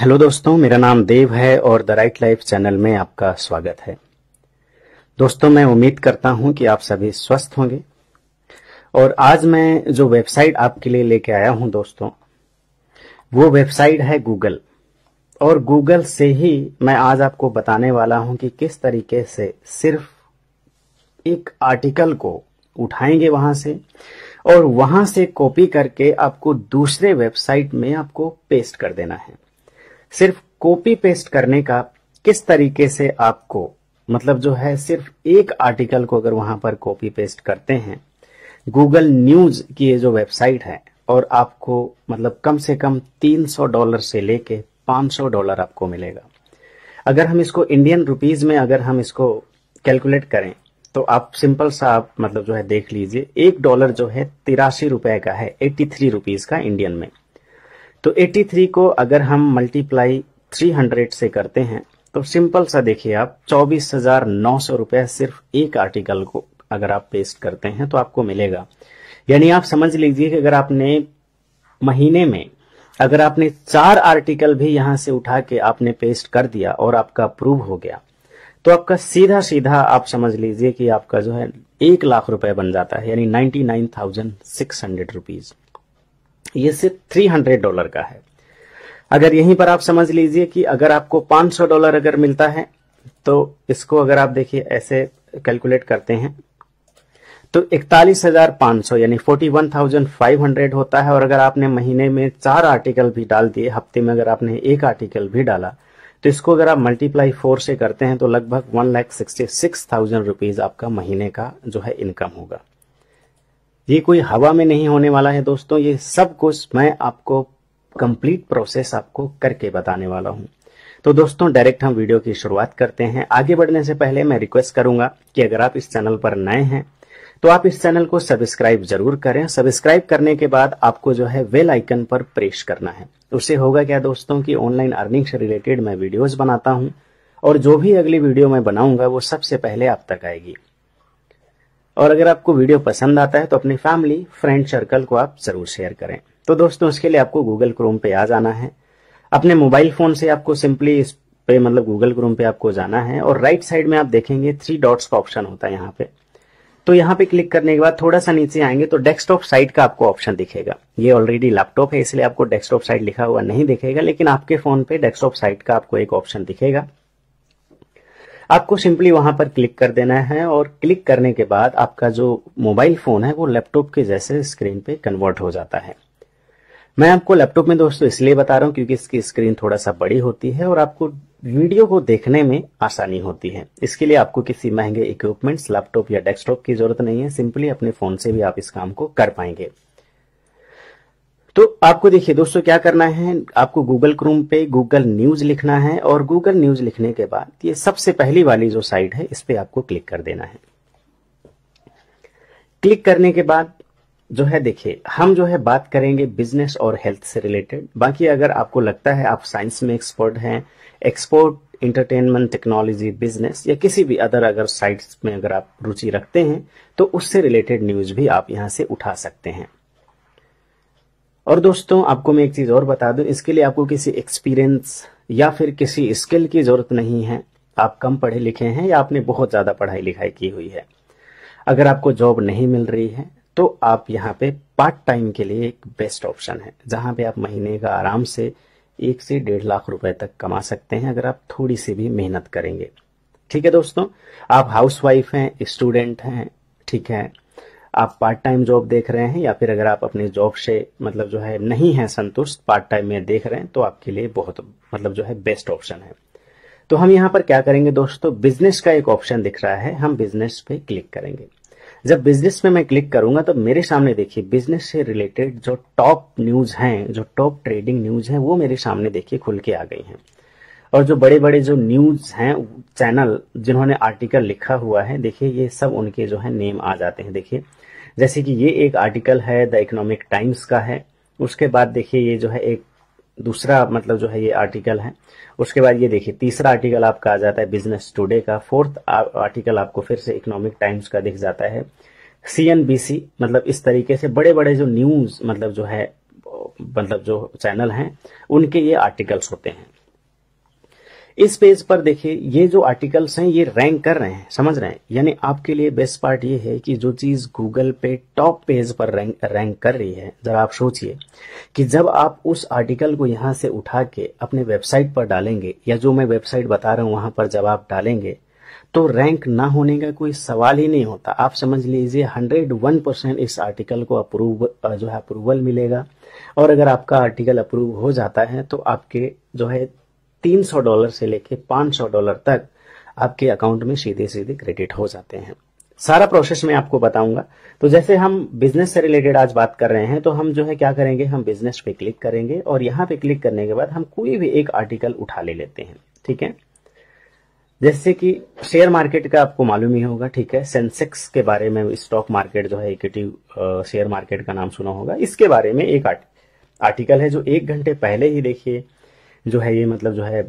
hello दोस्तों मेरा नाम देव है और द राइट लाइफ चैनल में आपका स्वागत है दोस्तों मैं उम्मीद करता हूं कि आप सभी स्वस्थ होंगे और आज मैं जो वेबसाइट आपके लिए लेके आया हूं दोस्तों वो वेबसाइट है गूगल और गूगल से ही मैं आज आपको बताने वाला हूं कि किस तरीके से सिर्फ एक आर्टिकल को उठाएंगे वहां से और वहां से कॉपी करके आपको दूसरे वेबसाइट में आपको पेस्ट कर देना है सिर्फ कॉपी पेस्ट करने का किस तरीके से आपको मतलब जो है सिर्फ एक आर्टिकल को अगर वहां पर कॉपी पेस्ट करते हैं गूगल न्यूज की ये जो वेबसाइट है और आपको मतलब कम से कम 300 डॉलर से लेके 500 डॉलर आपको मिलेगा अगर हम इसको इंडियन रुपीज में अगर हम इसको कैलकुलेट करें तो आप सिंपल सा आप मतलब जो है देख लीजिए एक डॉलर जो है तिरासी रुपए का है एट्टी थ्री रुपीज का इंडियन में तो 83 को अगर हम मल्टीप्लाई 300 से करते हैं तो सिंपल सा देखिए आप चौबीस हजार नौ सौ रुपये सिर्फ एक आर्टिकल को अगर आप पेस्ट करते हैं तो आपको मिलेगा यानी आप समझ लीजिए कि अगर आपने महीने में अगर आपने चार आर्टिकल भी यहां से उठा के आपने पेस्ट कर दिया और आपका अप्रूव हो गया तो आपका सीधा सीधा आप समझ लीजिए कि आपका जो है एक लाख रुपए बन जाता है यानी ninety nine thousand six hundred rupees ये सिर्फ थ्री हंड्रेड डॉलर का है अगर यहीं पर आप समझ लीजिए कि अगर आपको पांच सौ डॉलर अगर मिलता है तो इसको अगर आप देखिए ऐसे कैलकुलेट करते हैं तो इकतालीस हजार पांच सौ यानी forty one thousand five hundred होता है और अगर आपने महीने में चार आर्टिकल भी डाल दिए हफ्ते में अगर आपने एक आर्टिकल भी डाला तो इसको अगर आप मल्टीप्लाई फोर से करते हैं तो लगभग one lakh sixty six thousand rupees आपका महीने का जो है इनकम होगा ये कोई हवा में नहीं होने वाला है दोस्तों ये सब कुछ मैं आपको कंप्लीट प्रोसेस आपको करके बताने वाला हूँ तो दोस्तों डायरेक्ट हम वीडियो की शुरुआत करते हैं आगे बढ़ने से पहले मैं रिक्वेस्ट करूंगा कि अगर आप इस चैनल पर नए हैं तो आप इस चैनल को सब्सक्राइब जरूर करें सब्सक्राइब करने के बाद आपको जो है वेल आइकन पर प्रेस करना है उससे होगा क्या दोस्तों की ऑनलाइन अर्निंग से रिलेटेड मैं वीडियोज बनाता हूँ और जो भी अगली वीडियो मैं बनाऊंगा वो सबसे पहले आप तक आएगी और अगर आपको वीडियो पसंद आता है तो अपनी फैमिली फ्रेंड सर्कल को आप जरूर शेयर करें तो दोस्तों उसके लिए आपको गूगल क्रोम पे आ जाना है अपने मोबाइल फोन से आपको सिंपली इस पे मतलब गूगल क्रोम पे आपको जाना है और राइट साइड में आप देखेंगे थ्री डॉट्स का ऑप्शन होता है यहाँ पे तो यहाँ पे क्लिक करने के बाद थोड़ा सा नीचे आएंगे तो डेस्कटॉप साइट का आपको ऑप्शन दिखेगा ये ऑलरेडी लैपटॉप है इसलिए आपको डेस्कटॉप साइट लिखा हुआ नहीं दिखेगा लेकिन आपके फोन पे डेस्कटॉप साइट का आपको एक ऑप्शन दिखेगा आपको सिंपली वहां पर क्लिक कर देना है और क्लिक करने के बाद आपका जो मोबाइल फोन है वो लैपटॉप के जैसे स्क्रीन पे कन्वर्ट हो जाता है मैं आपको लैपटॉप में दोस्तों इसलिए बता रहा हूं क्योंकि इसकी स्क्रीन थोड़ा सा बड़ी होती है और आपको वीडियो को देखने में आसानी होती है इसके लिए आपको किसी महंगे इक्विपमेंट्स लैपटॉप या डेस्कटॉप की जरूरत नहीं है सिंपली अपने फोन से भी आप इस काम को कर पाएंगे तो आपको देखिए दोस्तों क्या करना है आपको गूगल क्रोम पे गूगल न्यूज लिखना है और गूगल न्यूज लिखने के बाद ये सबसे पहली वाली जो साइट है इस पर आपको क्लिक कर देना है क्लिक करने के बाद जो है देखिए हम जो है बात करेंगे बिजनेस और हेल्थ से रिलेटेड बाकी अगर आपको लगता है आप साइंस में एक्सपर्ट हैं एक्सपोर्ट इंटरटेनमेंट टेक्नोलॉजी बिजनेस या किसी भी अदर अगर साइट्स में अगर आप रुचि रखते हैं तो उससे रिलेटेड न्यूज भी आप यहां से उठा सकते हैं और दोस्तों आपको मैं एक चीज़ और बता दूं इसके लिए आपको किसी एक्सपीरियंस या फिर किसी स्किल की ज़रूरत नहीं है आप कम पढ़े लिखे हैं या आपने बहुत ज़्यादा पढ़ाई लिखाई की हुई है अगर आपको जॉब नहीं मिल रही है तो आप यहाँ पे पार्ट टाइम के लिए एक बेस्ट ऑप्शन है जहां पे आप महीने का आराम से एक से डेढ़ लाख रुपए तक कमा सकते हैं अगर आप थोड़ी सी भी मेहनत करेंगे ठीक है दोस्तों आप हाउसवाइफ हैं स्टूडेंट हैं ठीक है आप पार्ट टाइम जॉब देख रहे हैं या फिर अगर आप अपने जॉब से मतलब जो है नहीं है संतुष्ट पार्ट टाइम में देख रहे हैं तो आपके लिए बहुत मतलब जो है बेस्ट ऑप्शन है तो हम यहाँ पर क्या करेंगे दोस्तों बिजनेस का एक ऑप्शन दिख रहा है हम बिजनेस पे क्लिक करेंगे जब बिजनेस पे मैं क्लिक करूंगा तो मेरे सामने देखिए बिजनेस से रिलेटेड जो टॉप न्यूज हैं जो टॉप ट्रेडिंग न्यूज हैं वो मेरे सामने देखिए खुल के आ गई हैं और जो बड़े बड़े जो न्यूज हैं चैनल जिन्होंने आर्टिकल लिखा हुआ है देखिए ये सब उनके जो है नेम आ जाते हैं देखिए जैसे कि ये एक आर्टिकल है द इकोनॉमिक टाइम्स का है उसके बाद देखिए ये जो है एक दूसरा मतलब जो है ये आर्टिकल है उसके बाद ये देखिए तीसरा आर्टिकल आपका आ जाता है बिजनेस टूडे का फोर्थ आर्टिकल आपको फिर से इकोनॉमिक टाइम्स का दिख जाता है सी मतलब इस तरीके से बड़े बड़े जो न्यूज मतलब जो है मतलब जो चैनल हैं उनके ये आर्टिकल्स होते हैं इस पेज पर देखिए ये जो आर्टिकल्स हैं ये रैंक कर रहे हैं समझ रहे हैं यानी आपके लिए बेस्ट पार्ट ये है कि जो चीज गूगल पे टॉप पेज पर रैंक रैंक कर रही है जरा आप सोचिए कि जब आप उस आर्टिकल को यहाँ से उठा के अपने वेबसाइट पर डालेंगे या जो मैं वेबसाइट बता रहा हूँ वहां पर जब आप डालेंगे तो रैंक ना होने का कोई सवाल ही नहीं होता आप समझ लीजिए हंड्रेड वन परसेंट इस आर्टिकल को अप्रूव जो है अप्रूवल मिलेगा और अगर आपका आर्टिकल अप्रूव हो जाता है तो आपके जो है तीन सौ डॉलर से लेके पांच सौ डॉलर तक आपके अकाउंट में सीधे सीधे क्रेडिट हो जाते हैं सारा प्रोसेस मैं आपको बताऊंगा तो जैसे हम बिजनेस से रिलेटेड आज बात कर रहे हैं तो हम जो है क्या करेंगे हम बिजनेस पे क्लिक करेंगे और यहां पे क्लिक करने के बाद हम कोई भी एक आर्टिकल उठा ले लेते हैं ठीक है जैसे कि शेयर मार्केट का आपको मालूम ही होगा ठीक है सेंसेक्स के बारे में स्टॉक मार्केट जो है इक्विटी शेयर मार्केट का नाम सुना होगा इसके बारे में एक आर्टिकल है जो एक घंटे पहले ही देखिए जो है ये मतलब जो है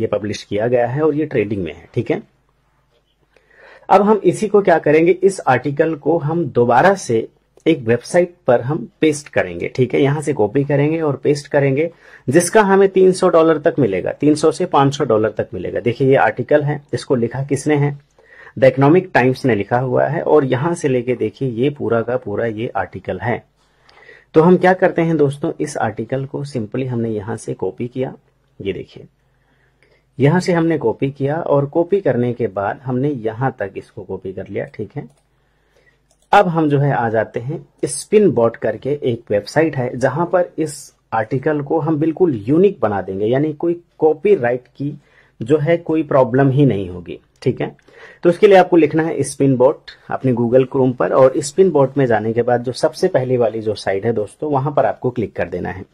ये पब्लिश किया गया है और ये ट्रेडिंग में है ठीक है अब हम इसी को क्या करेंगे इस आर्टिकल को हम दोबारा से एक वेबसाइट पर हम पेस्ट करेंगे ठीक है यहां से कॉपी करेंगे और पेस्ट करेंगे जिसका हमें 300 डॉलर तक मिलेगा 300 से 500 डॉलर तक मिलेगा देखिए ये आर्टिकल है इसको लिखा किसने है द इकोनॉमिक टाइम्स ने लिखा हुआ है और यहां से लेके देखिए ये पूरा का पूरा ये आर्टिकल है तो हम क्या करते हैं दोस्तों इस आर्टिकल को सिंपली हमने यहां से कॉपी किया ये देखिए यहां से हमने कॉपी किया और कॉपी करने के बाद हमने यहां तक इसको कॉपी कर लिया ठीक है अब हम जो है आ जाते हैं स्पिन बॉट करके एक वेबसाइट है जहां पर इस आर्टिकल को हम बिल्कुल यूनिक बना देंगे यानी कोई कॉपीराइट की जो है कोई प्रॉब्लम ही नहीं होगी ठीक है तो उसके लिए आपको लिखना है स्पिन बोट अपने गूगल क्रोम पर और स्पिन बोट में जाने के बाद जो सबसे पहली वाली जो साइट है दोस्तों वहां पर आपको क्लिक कर देना है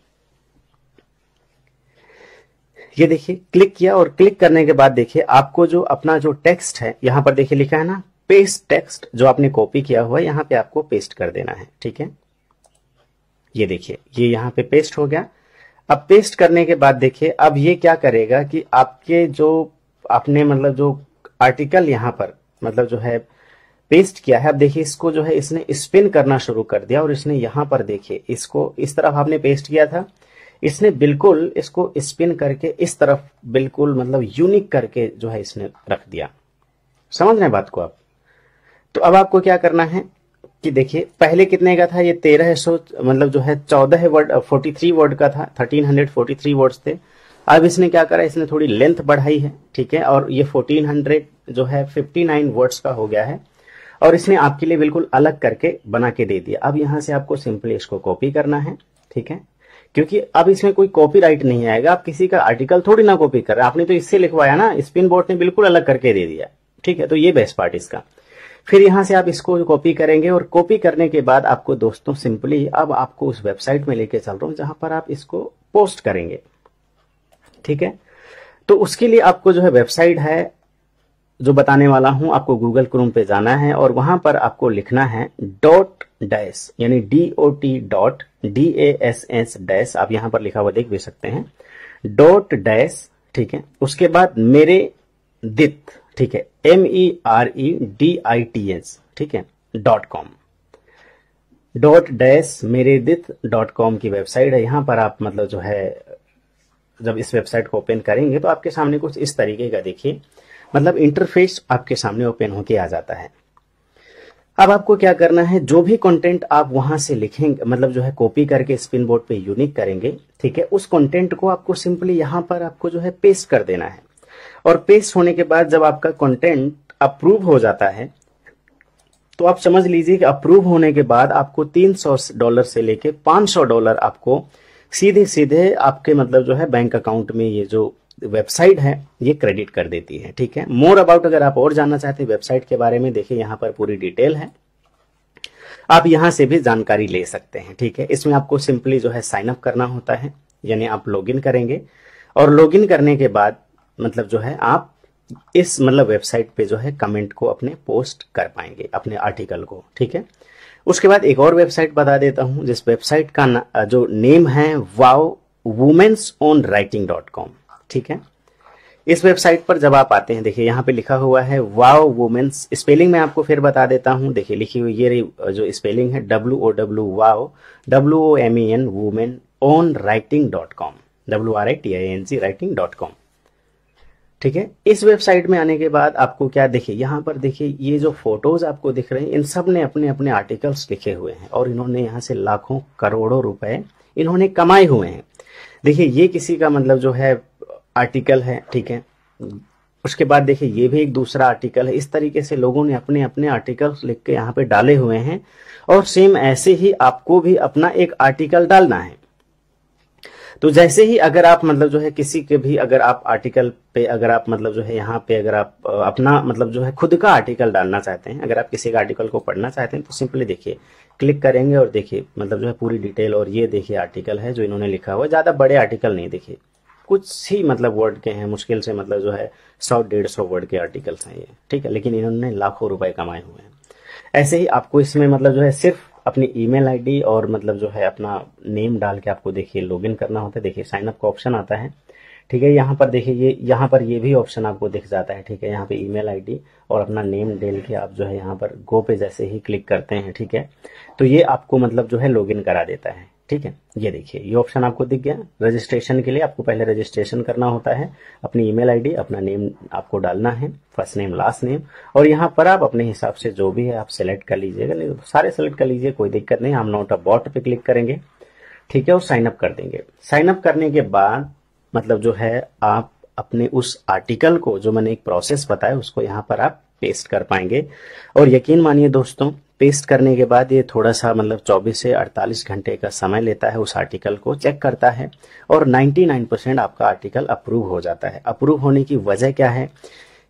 ये देखिए क्लिक किया और क्लिक करने के बाद देखिए आपको जो अपना जो टेक्स्ट है यहां पर देखिए लिखा है ना पेस्ट टेक्स्ट जो आपने कॉपी किया हुआ है यहाँ पे आपको पेस्ट कर देना है ठीक है ये देखिए ये यहां पे पेस्ट हो गया अब पेस्ट करने के बाद देखिए अब ये क्या करेगा कि आपके जो आपने मतलब जो आर्टिकल यहां पर मतलब जो है पेस्ट किया है अब देखिए इसको जो है इसने स्पिन करना शुरू कर दिया और इसने यहां पर देखिए इसको इस तरफ आपने पेस्ट किया था इसने बिल्कुल इसको स्पिन करके इस तरफ बिल्कुल मतलब यूनिक करके जो है इसने रख दिया समझ रहे हैं बात को आप तो अब आपको क्या करना है कि देखिए पहले कितने का था ये तेरह सौ मतलब जो है चौदह वर्ड फोर्टी थ्री वर्ड का था thirteen hundred forty three word थे अब इसने क्या करा इसने थोड़ी लेंथ बढ़ाई है ठीक है और ये 1400 जो है 59 वर्ड्स का हो गया है और इसने आपके लिए बिल्कुल अलग करके बना के दे दिया अब यहां से आपको सिंपली इसको कॉपी करना है ठीक है क्योंकि अब इसमें कोई कॉपीराइट नहीं आएगा आप किसी का आर्टिकल थोड़ी ना कॉपी कर रहे आपने तो इससे लिखवाया ना स्पिन बोर्ड ने बिल्कुल अलग करके दे दिया ठीक है तो ये बेस्ट पार्ट इसका फिर यहां से आप इसको कॉपी करेंगे और कॉपी करने के बाद आपको दोस्तों सिंपली अब आपको उस वेबसाइट में लेके चल रहा हूं जहां पर आप इसको पोस्ट करेंगे ठीक है तो उसके लिए आपको जो है वेबसाइट है जो बताने वाला हूं आपको गूगल क्रोम पे जाना है और वहां पर आपको लिखना है डॉट डैश यानी D O T dot D A S S dash आप यहां पर लिखा हुआ देख भी सकते हैं डॉट डैश ठीक है उसके बाद मेरे दित ठीक है M E R E D I T S ठीक है डॉट कॉम डॉट डैश मेरे दित डॉट कॉम की वेबसाइट है यहां पर आप मतलब जो है जब इस वेबसाइट को ओपन करेंगे तो आपके सामने कुछ इस तरीके का देखिए मतलब इंटरफेस आपके सामने ओपन होके आ जाता है अब आपको क्या करना है जो भी कंटेंट आप वहां से लिखेंगे मतलब जो है कॉपी करके स्पिन बोर्ड पे यूनिक करेंगे ठीक है उस कंटेंट को आपको सिंपली यहां पर आपको जो है पेस्ट कर देना है और पेस्ट होने के बाद जब आपका कंटेंट अप्रूव हो जाता है तो आप समझ लीजिए कि अप्रूव होने के बाद आपको 300 डॉलर से लेके 500 डॉलर आपको सीधे सीधे आपके मतलब जो है बैंक अकाउंट में ये जो वेबसाइट है ये क्रेडिट कर देती है ठीक है मोर अबाउट अगर आप और जानना चाहते हैं वेबसाइट के बारे में देखिए यहाँ पर पूरी डिटेल है आप यहाँ से भी जानकारी ले सकते हैं ठीक है इसमें आपको सिंपली जो है साइन अप करना होता है यानी आप लॉगिन करेंगे और लॉगिन करने के बाद मतलब जो है आप इस मतलब वेबसाइट पे जो है कमेंट को अपने पोस्ट कर पाएंगे अपने आर्टिकल को ठीक है उसके बाद एक और वेबसाइट बता देता हूं जिस वेबसाइट का जो नेम है wow women's on writing dot com ठीक है इस वेबसाइट पर जब आप आते हैं देखिए यहाँ पे लिखा हुआ है वाओ वुमेन्स स्पेलिंग में आपको फिर बता देता हूँ देखिए लिखी हुई ये जो स्पेलिंग है W O W wow W O M E N women on writing dot com W R I T I N C writing dot com ठीक है इस वेबसाइट में आने के बाद आपको क्या देखिए यहाँ पर देखिए ये जो फोटोज आपको दिख रहे हैं इन सब ने अपने अपने आर्टिकल्स लिखे हुए हैं और इन्होंने यहाँ से लाखों करोड़ों रुपए इन्होंने कमाए हुए हैं देखिए ये किसी का मतलब जो है आर्टिकल है ठीक है उसके बाद देखिए ये भी एक दूसरा आर्टिकल है इस तरीके से लोगों ने अपने अपने आर्टिकल लिख के यहाँ पे डाले हुए हैं और सेम ऐसे ही आपको भी अपना एक आर्टिकल डालना है तो जैसे ही अगर आप मतलब जो है किसी के भी अगर आप आर्टिकल पे अगर आप मतलब जो है यहाँ पे अगर आप अपना मतलब जो है खुद का आर्टिकल डालना चाहते हैं अगर आप किसी के आर्टिकल को पढ़ना चाहते हैं तो सिंपली देखिए क्लिक करेंगे और देखिए मतलब जो है पूरी डिटेल और ये देखिए आर्टिकल है जो इन्होंने लिखा हुआ है ज़्यादा बड़े आर्टिकल नहीं देखिए कुछ ही मतलब वर्ड के हैं मुश्किल से मतलब जो है सौ डेढ़ सौ वर्ड के आर्टिकल्स हैं ये ठीक है लेकिन इन्होंने लाखों रुपए कमाए हुए हैं ऐसे ही आपको इसमें मतलब जो है सिर्फ अपनी ईमेल आईडी और मतलब जो है अपना नेम डाल के आपको देखिए लॉगिन करना होता है देखिए साइन अप का ऑप्शन आता है ठीक है यहाँ पर देखिए ये यहाँ पर ये भी ऑप्शन आपको दिख जाता है ठीक है यहाँ पे ईमेल आईडी और अपना नेम डेल के आप जो है यहाँ पर गो पे जैसे ही क्लिक करते हैं ठीक है तो ये आपको मतलब जो है लॉगिन करा देता है ठीक है ये देखिए ये ऑप्शन आपको दिख गया रजिस्ट्रेशन के लिए आपको पहले रजिस्ट्रेशन करना होता है अपनी ईमेल आईडी अपना नेम आपको डालना है फर्स्ट नेम लास्ट नेम और यहाँ पर आप अपने हिसाब से जो भी है आप सेलेक्ट कर लीजिएगा सारे सेलेक्ट कर लीजिए कोई दिक्कत नहीं हम नोट ऑफ बॉट पे क्लिक करेंगे ठीक है और साइन अप कर देंगे साइनअप करने के बाद मतलब जो है आप अपने उस आर्टिकल को जो मैंने एक प्रोसेस बताया उसको यहाँ पर आप पेस्ट कर पाएंगे और यकीन मानिए दोस्तों पेस्ट करने के बाद ये थोड़ा सा मतलब 24 से 48 घंटे का समय लेता है उस आर्टिकल को चेक करता है और 99 परसेंट आपका आर्टिकल अप्रूव हो जाता है अप्रूव होने की वजह क्या है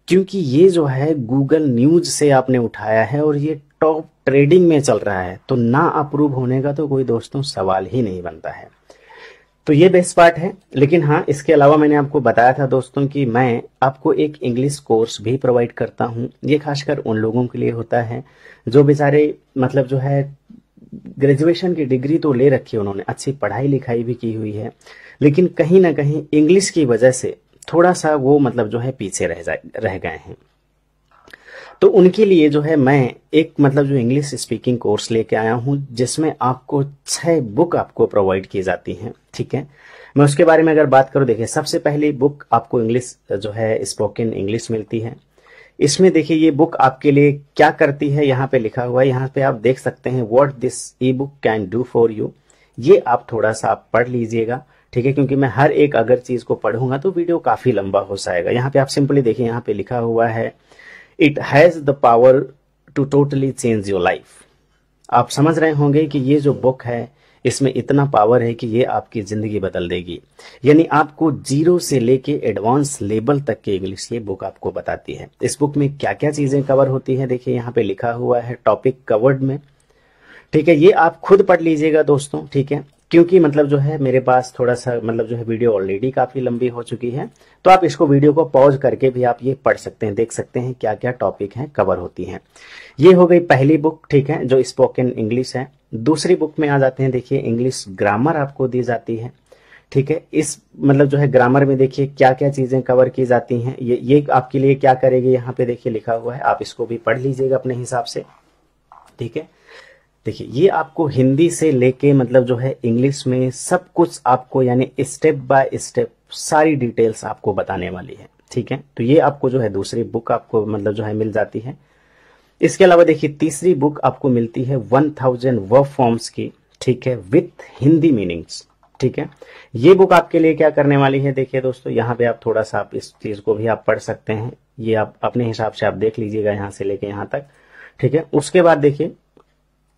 क्योंकि ये जो है गूगल न्यूज से आपने उठाया है और ये टॉप ट्रेडिंग में चल रहा है तो ना अप्रूव होने का तो कोई दोस्तों सवाल ही नहीं बनता है तो ये बेस्ट पार्ट है लेकिन हाँ इसके अलावा मैंने आपको बताया था दोस्तों कि मैं आपको एक इंग्लिश कोर्स भी प्रोवाइड करता हूँ ये खासकर उन लोगों के लिए होता है जो बेचारे मतलब जो है ग्रेजुएशन की डिग्री तो ले रखी है उन्होंने अच्छी पढ़ाई लिखाई भी की हुई है लेकिन कहीं ना कहीं इंग्लिश की वजह से थोड़ा सा वो मतलब जो है पीछे रह जाए रह गए हैं तो उनके लिए जो है मैं एक मतलब जो इंग्लिश स्पीकिंग कोर्स लेके आया हूँ जिसमें आपको छह बुक आपको प्रोवाइड की जाती हैं ठीक है मैं उसके बारे में अगर बात करूँ देखिए सबसे पहली बुक आपको इंग्लिश जो है स्पोकन इंग्लिश मिलती है इसमें देखिए ये बुक आपके लिए क्या करती है यहाँ पे लिखा हुआ है यहाँ पे आप देख सकते हैं what this e book can do for you ये आप थोड़ा सा आप पढ़ लीजिएगा ठीक है क्योंकि मैं हर एक अगर चीज को पढ़ूंगा तो वीडियो काफी लंबा हो जाएगा यहाँ पे आप सिंपली देखिए यहाँ पे लिखा हुआ है it has the power to totally change your life आप समझ रहे होंगे कि ये जो बुक है इसमें इतना पावर है कि ये आपकी ज़िंदगी बदल देगी यानी आपको जीरो से लेके एडवांस लेवल तक की इंग्लिश ये बुक आपको बताती है इस बुक में क्या क्या चीज़ें कवर होती है देखिए यहाँ पे लिखा हुआ है टॉपिक कवर्ड में ठीक है ये आप खुद पढ़ लीजिएगा दोस्तों ठीक है क्योंकि मतलब जो है मेरे पास थोड़ा सा मतलब जो है वीडियो ऑलरेडी काफ़ी लंबी हो चुकी है तो आप इसको वीडियो को पॉज करके भी आप ये पढ़ सकते हैं देख सकते हैं क्या क्या टॉपिक हैं कवर होती हैं ये हो गई पहली बुक ठीक है जो स्पोकन इंग्लिश है दूसरी बुक में आ जाते हैं देखिए इंग्लिश ग्रामर आपको दी जाती है ठीक है इस मतलब जो है ग्रामर में देखिए क्या क्या चीज़ें कवर की जाती हैं ये ये आपके लिए क्या करेगी यहाँ पे देखिए लिखा हुआ है आप इसको भी पढ़ लीजिएगा अपने हिसाब से ठीक है देखिए ये आपको हिंदी से लेके मतलब जो है इंग्लिश में सब कुछ आपको यानी स्टेप बाय स्टेप सारी डिटेल्स आपको बताने वाली है ठीक है तो ये आपको जो है दूसरी बुक आपको मतलब जो है मिल जाती है इसके अलावा देखिए तीसरी बुक आपको मिलती है वन थाउजेंड व फॉर्म्स की ठीक है विथ हिंदी मीनिंग्स ठीक है ये बुक आपके लिए क्या करने वाली है देखिए दोस्तों यहाँ पे आप थोड़ा सा आप इस चीज को भी आप पढ़ सकते हैं ये आप अपने हिसाब से आप देख लीजिएगा यहां से लेके यहाँ तक ठीक है उसके बाद देखिए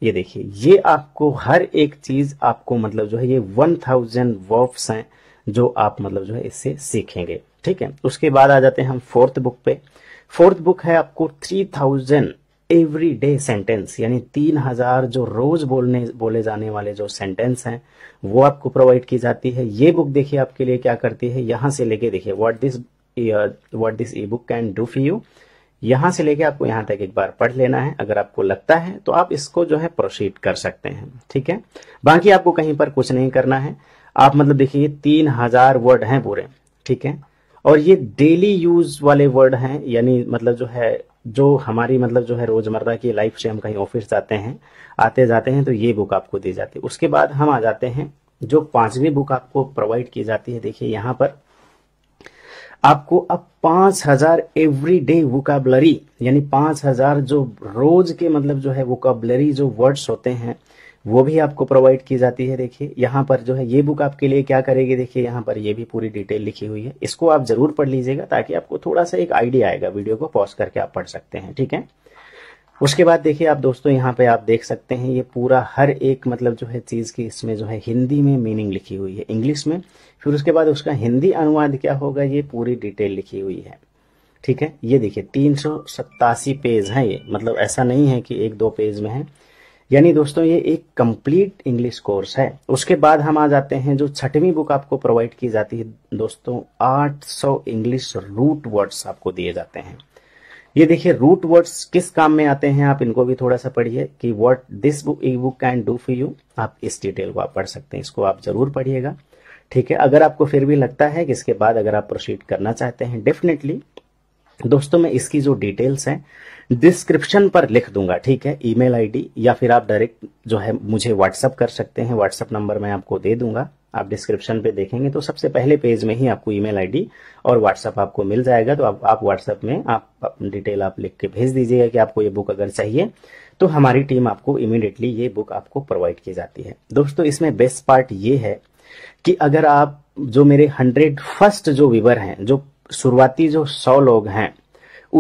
ये देखिए ये आपको हर एक चीज आपको मतलब जो है ये वन थाउजेंड वर्ब्स हैं जो आप मतलब जो है इससे सीखेंगे ठीक है उसके बाद आ जाते हैं हम फोर्थ बुक पे फोर्थ बुक है आपको three thousand every day sentence यानी तीन हजार जो रोज बोलने बोले जाने वाले जो सेंटेंस हैं वो आपको प्रोवाइड की जाती है ये बुक देखिए आपके लिए क्या करती है यहां से लेके देखिए what this what this e book can do for you यहां से लेके आपको यहां तक एक बार पढ़ लेना है अगर आपको लगता है तो आप इसको जो है प्रोसीड कर सकते हैं ठीक है बाकी आपको कहीं पर कुछ नहीं करना है आप मतलब देखिए तीन हजार वर्ड हैं पूरे ठीक है और ये डेली यूज वाले वर्ड हैं यानी मतलब जो है जो हमारी मतलब जो है रोजमर्रा की लाइफ से हम कहीं ऑफिस जाते हैं आते जाते हैं तो ये बुक आपको दी जाती है उसके बाद हम आ जाते हैं जो पांचवी बुक आपको प्रोवाइड की जाती है देखिए यहाँ पर आपको अब पांच हजार एवरी डे वोकाबलरी यानी पांच हजार जो रोज के मतलब जो है वोकाबलरी जो वर्ड्स होते हैं वो भी आपको प्रोवाइड की जाती है देखिए यहाँ पर जो है ये बुक आपके लिए क्या करेगी देखिए यहाँ पर ये भी पूरी डिटेल लिखी हुई है इसको आप जरूर पढ़ लीजिएगा ताकि आपको थोड़ा सा एक आइडिया आएगा वीडियो को पॉज करके आप पढ़ सकते हैं ठीक है उसके बाद देखिए आप दोस्तों यहाँ पे आप देख सकते हैं ये पूरा हर एक मतलब जो है चीज़ की इसमें जो है हिंदी में मीनिंग लिखी हुई है इंग्लिश में फिर उसके बाद उसका हिंदी अनुवाद क्या होगा ये पूरी डिटेल लिखी हुई है ठीक है ये देखिए तीन पेज है ये मतलब ऐसा नहीं है कि एक दो पेज में है यानी दोस्तों ये एक कंप्लीट इंग्लिश कोर्स है उसके बाद हम आ जाते हैं जो छठवीं बुक आपको प्रोवाइड की जाती है दोस्तों 800 इंग्लिश रूट वर्ड्स आपको दिए जाते हैं ये देखिए रूट वर्ड्स किस काम में आते हैं आप इनको भी थोड़ा सा पढ़िए कि what this book e book can do for you आप इस डिटेल को आप पढ़ सकते हैं इसको आप जरूर पढ़िएगा ठीक है अगर आपको फिर भी लगता है कि इसके बाद अगर आप प्रोसीड करना चाहते हैं डेफिनेटली दोस्तों मैं इसकी जो डिटेल्स हैं डिस्क्रिप्शन पर लिख दूंगा ठीक है ईमेल आईडी या फिर आप डायरेक्ट जो है मुझे व्हाट्सअप कर सकते हैं व्हाट्सअप नंबर मैं आपको दे दूंगा आप डिस्क्रिप्शन पे देखेंगे तो सबसे पहले पेज में ही आपको ईमेल आईडी और व्हाट्सअप आपको मिल जाएगा तो आप आप व्हाट्सअप में आप डिटेल आप लिख के भेज दीजिएगा कि आपको ये बुक अगर चाहिए तो हमारी टीम आपको इमिडिएटली ये बुक आपको प्रोवाइड की जाती है दोस्तों इसमें बेस्ट पार्ट ये है कि अगर आप जो मेरे हंड्रेड फर्स्ट जो विवर हैं जो शुरुआती जो सौ लोग हैं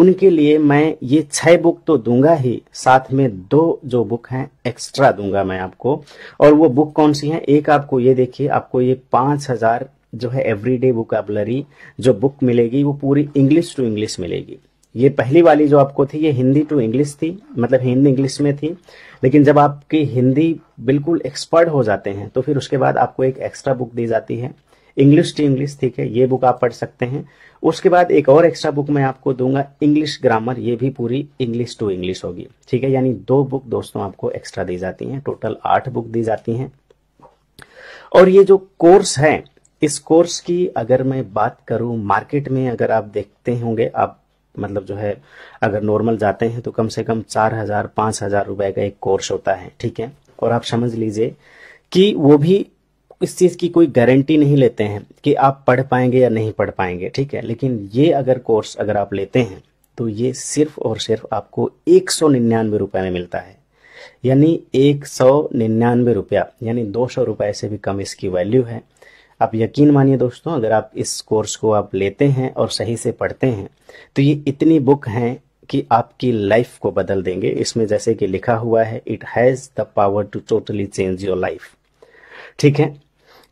उनके लिए मैं ये छह बुक तो दूंगा ही साथ में दो जो बुक हैं एक्स्ट्रा दूंगा मैं आपको और वो बुक कौन सी है एक आपको ये देखिए आपको ये पांच हजार जो है एवरीडे लरी जो बुक मिलेगी वो पूरी इंग्लिश टू इंग्लिश मिलेगी ये पहली वाली जो आपको थी ये हिंदी टू इंग्लिश थी मतलब हिंदी इंग्लिश में थी लेकिन जब आपकी हिंदी बिल्कुल एक्सपर्ट हो जाते हैं तो फिर उसके बाद आपको एक एक्स्ट्रा बुक दी जाती है इंग्लिश टू इंग्लिश ठीक है ये बुक आप पढ़ सकते हैं उसके बाद एक और एक्स्ट्रा बुक मैं आपको दूंगा इंग्लिश ग्रामर ये भी पूरी इंग्लिश टू इंग्लिश होगी ठीक है यानी दो बुक दोस्तों आपको एक्स्ट्रा दी जाती हैं टोटल आठ बुक दी जाती हैं और ये जो कोर्स है इस कोर्स की अगर मैं बात करूं मार्केट में अगर आप देखते होंगे आप मतलब जो है अगर नॉर्मल जाते हैं तो कम से कम चार हजार पांच हजार रुपए का एक कोर्स होता है ठीक है और आप समझ लीजिए कि वो भी इस चीज़ की कोई गारंटी नहीं लेते हैं कि आप पढ़ पाएंगे या नहीं पढ़ पाएंगे ठीक है लेकिन ये अगर कोर्स अगर आप लेते हैं तो ये सिर्फ और सिर्फ आपको एक सौ निन्यानवे रुपये में मिलता है यानी एक सौ निन्यानवे रुपया यानी दो सौ रुपये से भी कम इसकी वैल्यू है आप यकीन मानिए दोस्तों अगर आप इस कोर्स को आप लेते हैं और सही से पढ़ते हैं तो ये इतनी बुक हैं कि आपकी लाइफ को बदल देंगे इसमें जैसे कि लिखा हुआ है it has the power to totally change your life ठीक है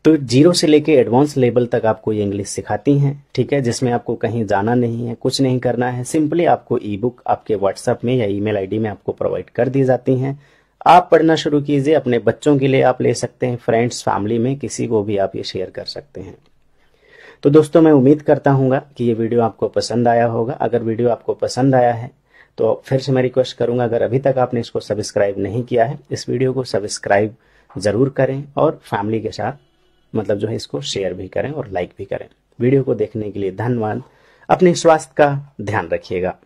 तो जीरो से लेके एडवांस लेवल तक आपको ये इंग्लिश सिखाती हैं ठीक है जिसमें आपको कहीं जाना नहीं है कुछ नहीं करना है सिंपली आपको ई बुक आपके व्हाट्सएप में या ईमेल आईडी में आपको प्रोवाइड कर दी जाती हैं आप पढ़ना शुरू कीजिए अपने बच्चों के लिए आप ले सकते हैं फ्रेंड्स फैमिली में किसी को भी आप ये शेयर कर सकते हैं तो दोस्तों मैं उम्मीद करता हूँ कि ये वीडियो आपको पसंद आया होगा अगर वीडियो आपको पसंद आया है तो फिर से मैं रिक्वेस्ट करूंगा अगर अभी तक आपने इसको सब्सक्राइब नहीं किया है इस वीडियो को सब्सक्राइब जरूर करें और फैमिली के साथ मतलब जो है इसको शेयर भी करें और लाइक भी करें वीडियो को देखने के लिए धन्यवाद अपने स्वास्थ्य का ध्यान रखिएगा